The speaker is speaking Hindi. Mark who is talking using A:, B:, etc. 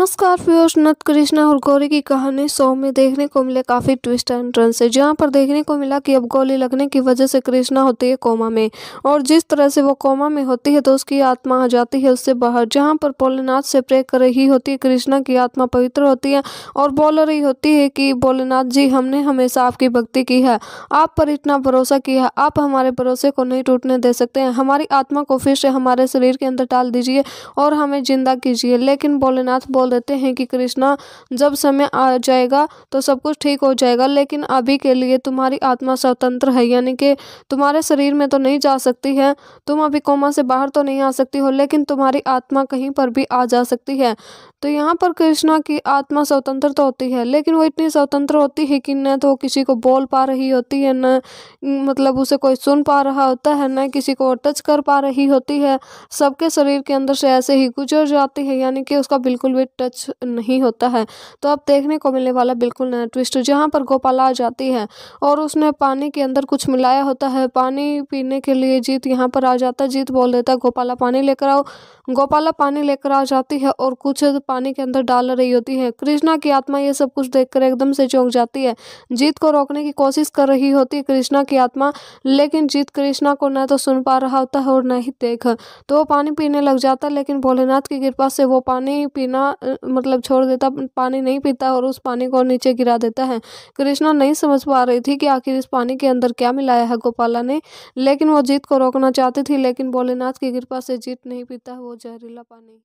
A: नमस्कार फ्यूर्स नत कृष्णा और गौरी की कहानी शो में देखने को मिले काफ़ी ट्विस्ट एंड टर्न से जहाँ पर देखने को मिला कि अब गोली लगने की वजह से कृष्णा होती है कोमा में और जिस तरह से वो कोमा में होती है तो उसकी आत्मा आ जाती है उससे बाहर जहाँ पर भोलेनाथ से प्रे कर रही होती है कृष्णा की आत्मा पवित्र होती है और बोल रही होती है कि भोलेनाथ जी हमने हमेशा आपकी भक्ति की है आप पर इतना भरोसा किया है आप हमारे भरोसे को नहीं टूटने दे सकते हैं हमारी आत्मा को फिर से हमारे शरीर के अंदर डाल दीजिए और हमें जिंदा कीजिए लेकिन भोलेनाथ बोल देते हैं कि कृष्णा जब समय आ जाएगा तो सब कुछ ठीक हो जाएगा लेकिन अभी के लिए तुम्हारी आत्मा स्वतंत्र है यानी कि तुम्हारे शरीर में तो नहीं जा सकती है तुम अभी कोमा से बाहर तो नहीं आ सकती हो लेकिन तुम्हारी आत्मा कहीं पर भी आ जा सकती है तो यहाँ पर कृष्णा की आत्मा स्वतंत्र तो होती है लेकिन वो इतनी स्वतंत्र होती है कि न तो किसी को बोल पा रही होती है न मतलब उसे कोई सुन पा रहा होता है न किसी को टच कर पा रही होती है सबके शरीर के अंदर से ऐसे ही गुजर जाती है यानी कि उसका बिल्कुल भी टच नहीं होता है तो अब देखने को मिलने वाला बिल्कुल नया ट्विस्ट जहाँ पर गोपाला आ जाती है और उसने पानी के अंदर कुछ मिलाया होता है पानी पीने के लिए जीत यहाँ पर आ जाता है जीत बोल देता है गोपाला पानी लेकर आओ गोपाला पानी लेकर आ जाती है और कुछ पानी के अंदर डाल रही होती है कृष्णा की आत्मा ये सब कुछ देखकर एकदम से चौंक जाती है जीत को रोकने की कोशिश कर रही होती है कृष्णा की आत्मा लेकिन जीत कृष्णा को न तो सुन पा रहा होता है और न ही देख तो वो पानी पीने लग जाता है लेकिन भोलेनाथ की कृपा से वो पानी पीना मतलब छोड़ देता पानी नहीं पीता और उस पानी को नीचे गिरा देता है कृष्णा नहीं समझ पा रही थी कि आखिर इस पानी के अंदर क्या मिलाया है गोपाला ने लेकिन वो जीत को रोकना चाहती थी लेकिन भोलेनाथ की कृपा से जीत नहीं पीता वो जहरीला पानी